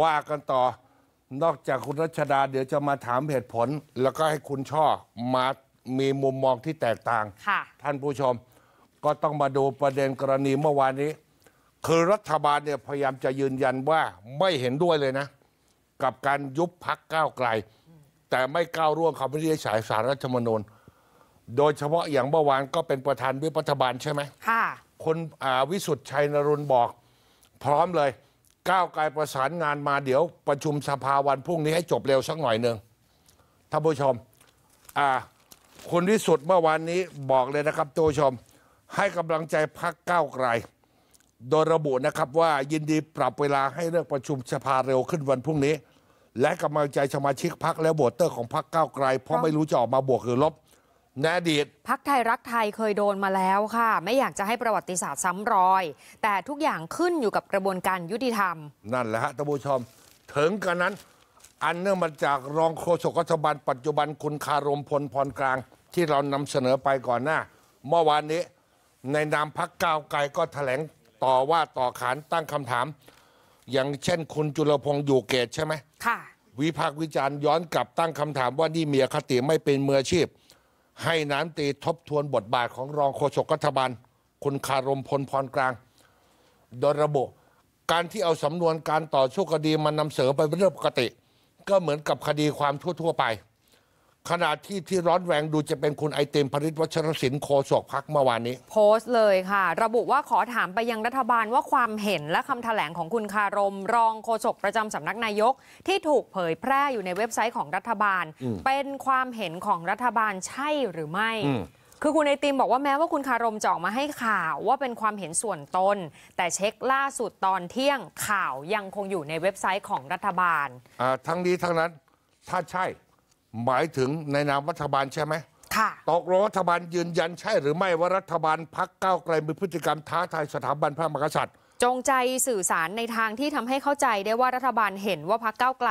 ว่ากันต่อนอกจากคุณรัชดาเดี๋ยวจะมาถามเหตุผล แล้วก็ให้คุณช่อมา มีมุมมองที่แตกต่าง ท่านผู้ชมก็ต้องมาดูประเด็นกรณีเมื่อวานนี้ คือรัฐบาลเนี่ยพยายามจะยืนยันว่าไม่เห็นด้วยเลยนะ กับการยุบพักก้าวไกล แต่ไม่ก้าวร่วงคำวินิจฉัยสารรัฐมนูญโดยเฉพาะอย่างเมื่อวานก็เป็นประธานวิปัฐบาลใช่ไหมค่ะคนวิสุทธ์ชัยนรุนบอก พร้อมเลยก้าวไกลประสานงานมาเดี๋ยว ประชุมสภาวันพรุ่งนี้ให้จบเร็วสักหน่อยหนึ่งท่านผู้ชมอ่าคนที่สุดเมื่อวานนี้บอกเลยนะครับท่านผู้ชมให้กำลังใจพักก้าวไกลโดยระบุนะครับว่ายินดีปรับเวลาให้เลิกประชุมสภาเร็วขึ้นวันพรุ่งนี้ และกำลังใจสมาชิกพักและโหวตเตอร์ของพักก้าวไกลเพราะไม่รู้จะออกมาบวกหรือลบนอดีตพักไทยรักไทยเคยโดนมาแล้วค่ะ ไม่อยากจะให้ประวัติศาสตร์ซ้ำรอย แต่ทุกอย่างขึ้นอยู่กับกระบวนการยุติธรรม นั่นแหละฮะท่านผู้ชม ถึงกันนั้นอันเนื่องมาจากรองโฆษกรัฐบาลปัจจุบันคุณคารมพลพรกลางที่เรานำเสนอไปก่อนหน้าเมื่อวานนี้ในนามพักก้าวไกลก็แถลงต่อว่าต่อขานตั้งคำถาม อย่างเช่น คุณจุลพงษ์อยู่เกตใช่ไหมค่ะ วิพากษ์วิจารณ์ย้อนกลับตั้งคำถามว่านี่เมียคติไม่เป็นมืออาชีพให้น้ำตีทบทวนบทบาทของรองโฆษกรัฐบาลคุณคารมพลพรกลาง โดยระบุ การที่เอาสำนวนการต่อสู้คดีมานำเสนอไปเป็นเรื่องปกติ ก็เหมือนกับคดีความทั่ว ๆไปขณะที่ที่ร้อนแรงดูจะเป็นคุณไอเต็มพริตวัชรศิลป์โคศกพักเมื่อวานนี้ โพสต์เลยค่ะ ระบุว่าขอถามไปยังรัฐบาลว่าความเห็นและคำแถลงของคุณคารม รองโคศกประจำสำนักนายก ที่ถูกเผยแพร่อยู่ในเว็บไซต์ของรัฐบาล เป็นความเห็นของรัฐบาลใช่หรือไม่มคือคุณไอติมบอกว่าแม้ว่าคุณคารมจะออกมาให้ข่าว ว่าเป็นความเห็นส่วนตนแต่เช็คล่าสุดตอนเที่ยงข่าวยังคงอยู่ในเว็บไซต์ของรัฐบาลทั้งนี้ทั้งนั้นถ้าใช่หมายถึงในนามรัฐบาลใช่ไหมค่ะตกลงรัฐบาลยืนยันใช่หรือไม่ว่ารัฐบาลพักเก้าไกลมีพฤติกรรมท้าทายสถาบันพระมหากษัตริย์จงใจสื่อสารในทางที่ทำให้เข้าใจได้ว่ารัฐบาลเห็นว่าพักเก้าไกล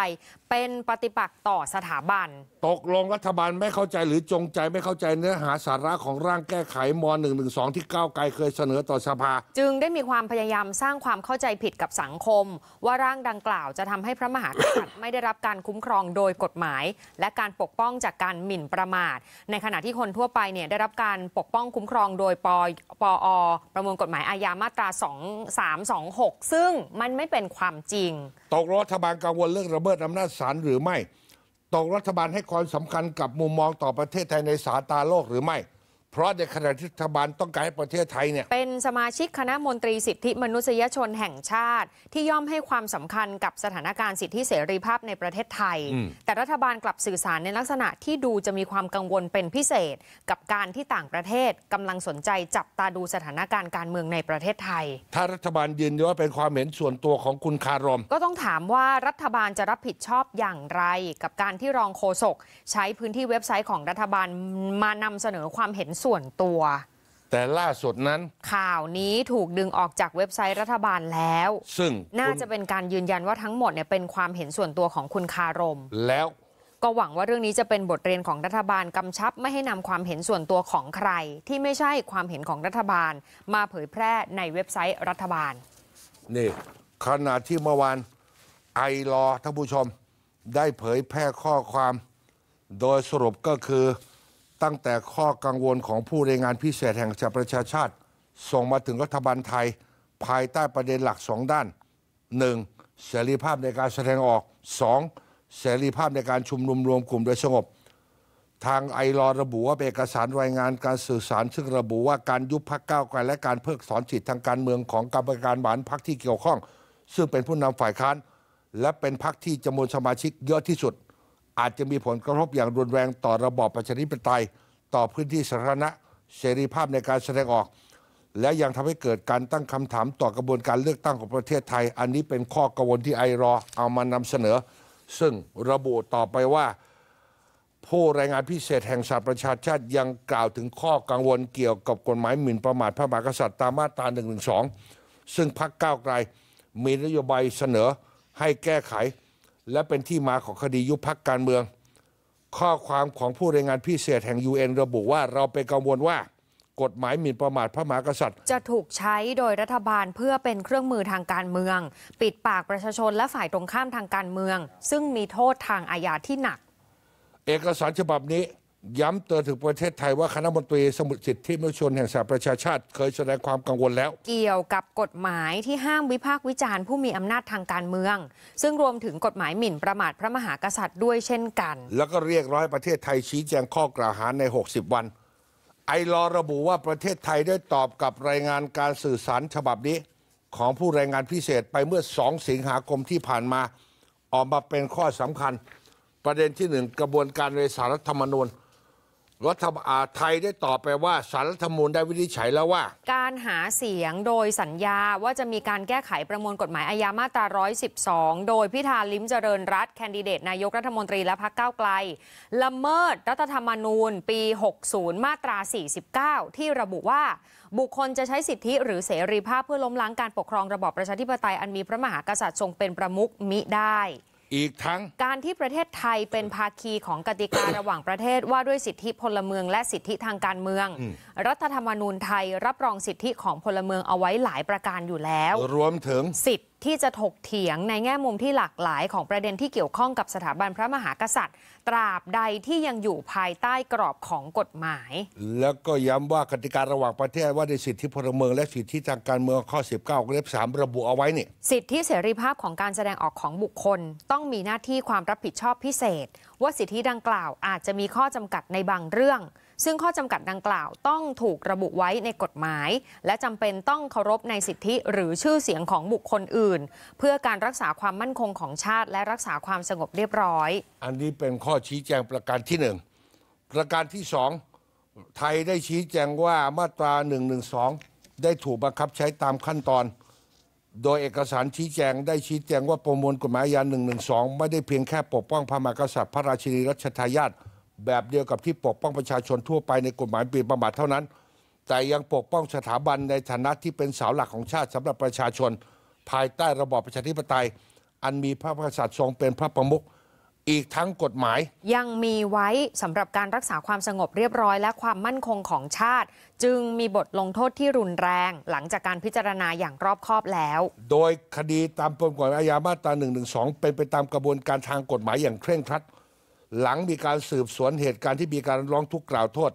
เป็นปฏิปักษ์ต่อสถาบัน ตกลงรัฐบาลไม่เข้าใจหรือจงใจไม่เข้าใจเนื้อหาสาระของร่างแก้ไขม .112 ที่ก้าวไกลเคยเสนอต่อสภา จึงได้มีความพยายามสร้างความเข้าใจผิดกับสังคม ว่าร่างดังกล่าวจะทำให้พระมหากษัตริย์ไม่ได้รับการคุ้มครองโดยกฎหมาย และการปกป้องจากการหมิ่นประมาท ในขณะที่คนทั่วไปเนี่ยได้รับการปกป้องคุ้มครองโดยปปอประมวลกฎหมายอาญามาตรา 2 3 326 ซึ่งมันไม่เป็นความจริง ตกรัฐบาลกังวลเรื่องระเบิดอำนาจศาลหรือไม่ ตกรัฐบาลให้ความสำคัญกับมุมมองต่อประเทศไทยในสายตาโลกหรือไม่เพราะในขณะที่รัฐบาลต้องการให้ประเทศไทยเนี่ยเป็นสมาชิกคณะมนตรีสิทธิมนุษยชนแห่งชาติ ที่ย่อมให้ความสำคัญกับสถานการณ์สิทธิเสรีภาพในประเทศไทย แต่รัฐบาลกลับสื่อสารในลักษณะที่ดูจะมีความกังวลเป็นพิเศษ กับการที่ต่างประเทศ กำลังสนใจจับตาดูสถานการณ์การเมืองในประเทศไทย ถ้ารัฐบาลยืนยันว่าเป็นความเห็นส่วนตัวของคุณคารมก็ต้องถามว่ารัฐบาลจะรับผิดชอบอย่างไร กับการที่รองโฆษกใช้พื้นที่เว็บไซต์ของรัฐบาลมานำเสนอความเห็นส่วนตัว แต่ล่าสุดนั้นข่าวนี้ถูกดึงออกจากเว็บไซต์รัฐบาลแล้ว ซึ่งน่าจะเป็นการยืนยันว่าทั้งหมดเนี่ยเป็นความเห็นส่วนตัวของคุณคารมแล้วก็หวังว่าเรื่องนี้จะเป็นบทเรียนของรัฐบาลกำชับไม่ให้นำความเห็นส่วนตัวของใคร ที่ไม่ใช่ความเห็นของรัฐบาล มาเผยแพร่ในเว็บไซต์รัฐบาล นี่ ขณะที่เมื่อวานไอรอท่านผู้ชม ได้เผยแพร่ข้อความโดยสรุปก็คือตั้งแต่ข้อกังวลของผู้รายงานพิเศษแห่งสหประชาชาติ ส่งมาถึงรัฐบาลไทย ภายใต้ประเด็นหลักสองด้าน 1. เสรีภาพในการแสดงออก 2. เสรีภาพในการชุมนุมรวมกลุ่มโดยสงบ ทางไอรอระบุว่าเเอกสารรายงานการสื่อสาร ซึ่งระบุว่าการยุบพักก้าวไกลและการเพิกถอนสิทธิทางการเมืองของกรรมการบานพักที่เกี่ยวข้อง ซึ่งเป็นผู้นำฝ่ายค้านและเป็นพักที่จำนวนสมาชิกเยอะที่สุดอาจจะมีผลกระทบอย่างรุนแรงต่อระบอบประชาธิปไตย ต่อพื้นที่สาธารณะเสรีภาพในการแสดงออก และยังทำให้เกิดการตั้งคำถามต่อกระบวนการเลือกตั้งของประเทศไทย อันนี้เป็นข้อกังวลที่ไอรอเอามานำเสนอ ซึ่งระบุต่อไปว่า ผู้รายงานพิเศษแห่งสหประชาชาติยังกล่าวถึงข้อกังวลเกี่ยวกับกฎหมายหมิ่นประมาทพระมหากษัตริย์ตามมาตรา1นึซึ่งพรรคก้าวไกลมีนโยบายเสนอให้แก้ไขและเป็นที่มาของคดียุบพักการเมือง ข้อความของผู้รายงานพิเศษแห่ง UN ระบุว่าเราเป็นกังวลว่ากฎหมายหมิ่นประมาทพระมหากษัตริย์ จะถูกใช้โดยรัฐบาลเพื่อเป็นเครื่องมือทางการเมือง ปิดปากประชาชนและฝ่ายตรงข้ามทางการเมือง ซึ่งมีโทษทางอาญาที่หนัก เอกสารฉบับนี้ย้ำเตือนถึงประเทศไทยว่าคณะมนตรีสมุทรสิทธิมนุษยชนแห่งสหประชาชาติเคยแสดงความกังวลแล้ว เกี่ยวกับกฎหมายที่ห้ามวิพากษ์วิจารณ์ผู้มีอำนาจทางการเมือง ซึ่งรวมถึงกฎหมายหมิ่นประมาทพระมหากษัตริย์ด้วยเช่นกัน แล้วก็เรียกร้อยประเทศไทยชี้แจงข้อกล่าวหาใน 60 วัน ไอรอระบุว่าประเทศไทยได้ตอบกับรายงานการสื่อสารฉบับนี้ของผู้รายงานพิเศษไปเมื่อ2สิงหาคมที่ผ่านมา ออกมาเป็นข้อสำคัญประเด็นที่หนึ่งกระบวนการในสารรัฐธรรมนูญรัฐบาลไทยได้ตอบไปว่าสารรัฐมนูลได้วินิจฉัยแล้วว่า การหาเสียงโดยสัญญาว่าจะมีการแก้ไขประมวลกฎหมายอาญามาตรา 112 โดยพิธาลิ้มเจริญรัตแคนดิเดต นายกรัฐมนตรีและพรรเก้าไกล ละเมิดรัฐธรรมนูญปี 60 มาตรา 49 ที่ระบุว่าบุคคลจะใช้สิทธิหรือเสรีภาพเพื่อล้มล้างการปกครองระบอบประชาธิปไตยอันมีพระมหากษัตริย์ทรงเป็นประมุขมิได้อีกทั้งการที่ประเทศไทยเป็นภาคีของกติการะหว่างประเทศว่าด้วยสิทธิพลเมืองและสิทธิทางการเมือง รัฐธรรมนูญไทยรับรองสิทธิของพลเมืองเอาไว้หลายประการอยู่แล้ว รวมถึงสิทธิที่จะถกเถียงในแง่มุมที่หลากหลายของประเด็นที่เกี่ยวข้องกับสถาบันพระมหากษัตริย์ ตราบใดที่ยังอยู่ภายใต้กรอบของกฎหมาย แล้วก็ย้ำว่ากติการะหว่างประเทศว่าในสิทธิพลเมืองและสิทธิทางการเมืองข้อ 19เล็บ3ระบุเอาไว้นี่สิทธิเสรีภาพของการแสดงออกของบุคคลต้องมีหน้าที่ความรับผิดชอบพิเศษ ว่าสิทธิดังกล่าวอาจจะมีข้อจำกัดในบางเรื่องซึ่งข้อจำกัดดังกล่าวต้องถูก ระบุไว้ในกฎหมาย และจำเป็นต้องเคารพในสิทธิหรือชื่อเสียงของบุคคลอื่น เพื่อการรักษาความมั่นคงของชาติ และรักษาความสงบเรียบร้อย อันนี้เป็นข้อชี้แจงประการที่หนึ่งประการที่สองไทยได้ชี้แจงว่ามาตรา1นึได้ถูกบังคับใช้ตามขั้นตอน โดยเอกสารชี้แจงได้ชี้แจงว่าประมวลกฎหมายยา1นึไม่ได้เพียงแค่ปกป้องพระมหากษัตริย์พระราชินีรัชทายาทแบบเดียวกับที่ปกป้องประชาชนทั่วไปในกฎหมายปีประมาทเท่านั้น แต่ยังปกป้องสถาบันในฐานะที่เป็นเสาหลักของชาติ สำหรับประชาชน ภายใต้ระบอบประชาธิปไตย อันมีพระมหากษัตริย์ทรงเป็นพระประมุขอีกทั้งกฎหมาย ยังมีไว้สำหรับการรักษาความสงบเรียบร้อยและความมั่นคงของชาติ จึงมีบทลงโทษที่รุนแรงหลังจากการพิจารณาอย่างรอบคอบแล้ว โดยคดีตามประมวลอาญามาตรา1นึเป็นไปตามกระบวนการทางกฎหมายอย่างเคร่งครัดหลังมีการสืบสวนเหตุการณ์ที่มีการร้องทุกข์กล่าวโทษ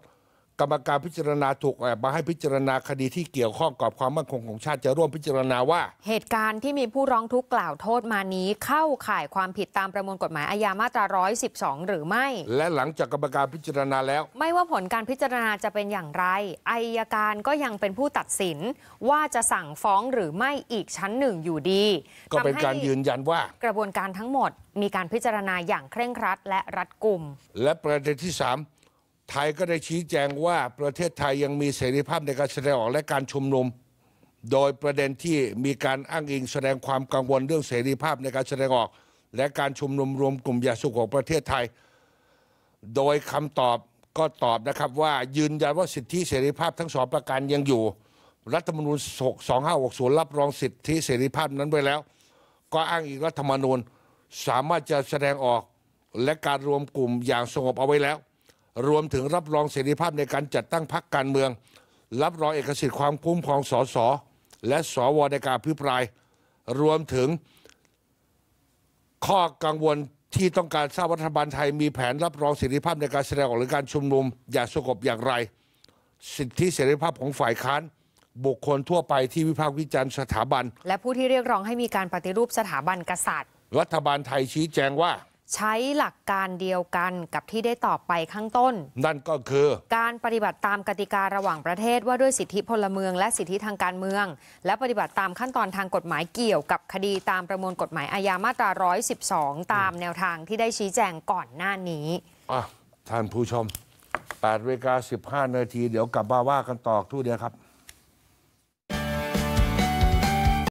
กรรมการพิจารณาถูกแอบมาให้พิจารณาคดีที่เกี่ยวข้องกับความมั่นคงของชาติจะร่วมพิจารณาว่าเหตุการณ์ที่มีผู้ร้องทุกข์กล่าวโทษมานี้เข้าข่ายความผิดตามประมวลกฎหมายอาญามาตรา 112 หรือไม่ และหลังจากกรรมการพิจารณาแล้ว ไม่ว่าผลการพิจารณาจะเป็นอย่างไรอายการก็ยังเป็นผู้ตัดสิน ว่าจะสั่งฟ้องหรือไม่อีกชั้นหนึ่งอยู่ดีก็เป็นการยืนยันว่า กระบวนการทั้งหมดมีการพิจารณาอย่างเคร่งครัดและรัดกุม และประเด็นที่ 3ไทยก็ได้ชี้แจงว่าประเทศไทยยังมีเสรีภาพในการแสดงออกและการชุมนุม โดยประเด็นที่มีการอ้างอิงแสดงความกังวลเรื่องเสรีภาพในการแสดงออก และการชุมนุมรวมกลุ่มยาสุขของประเทศไทย โดยคำตอบก็ตอบนะครับว่ายืนยันว่า สิทธิเสรีภาพทั้งสองประการยังอยู่ รัฐธรรมนูญ2560 รับรองสิทธิเสรีภาพนั้นไว้แล้ว ก็อ้างอีกรัฐธรรมนูญสามารถจะแสดงออกและการรวมกลุ่มอย่างสงบเอาไว้แล้วรวมถึงรับรองเสรีภาพในการจัดตั้งพรรคการเมือง รับรองเอกสิทธิ์ความคุ้มครองสสและสวในการพิปราย รวมถึงข้อกังวลที่ต้องการทราบรัฐบาลไทย มีแผนรับรองเสรีภาพในการแสดงออกหรือการชุมนุม อย่างสงบอย่างไร สิทธิเสรีภาพของฝ่ายค้านบุคคลทั่วไปที่วิพากษ์วิจารณ์สถาบัน และผู้ที่เรียกร้องให้มีการปฏิรูปสถาบันกษัตริย์รัฐบาลไทยชี้แจงว่าใช้หลักการเดียวกันกับที่ได้ตอบไปข้างต้น นั่นก็คือ การปฏิบัติตามกติการะหว่างประเทศว่าด้วยสิทธิพลเมืองและสิทธิทางการเมือง และปฏิบัติตามขั้นตอนทางกฎหมายเกี่ยวกับคดีตามประมวลกฎหมายอาญามาตรา112 ตามแนวทางที่ได้ชี้แจงก่อนหน้านี้ท่านผู้ชม8เวลา15นาทีเดี๋ยวกลับมาว่ากันต่อทุกเดียวครับ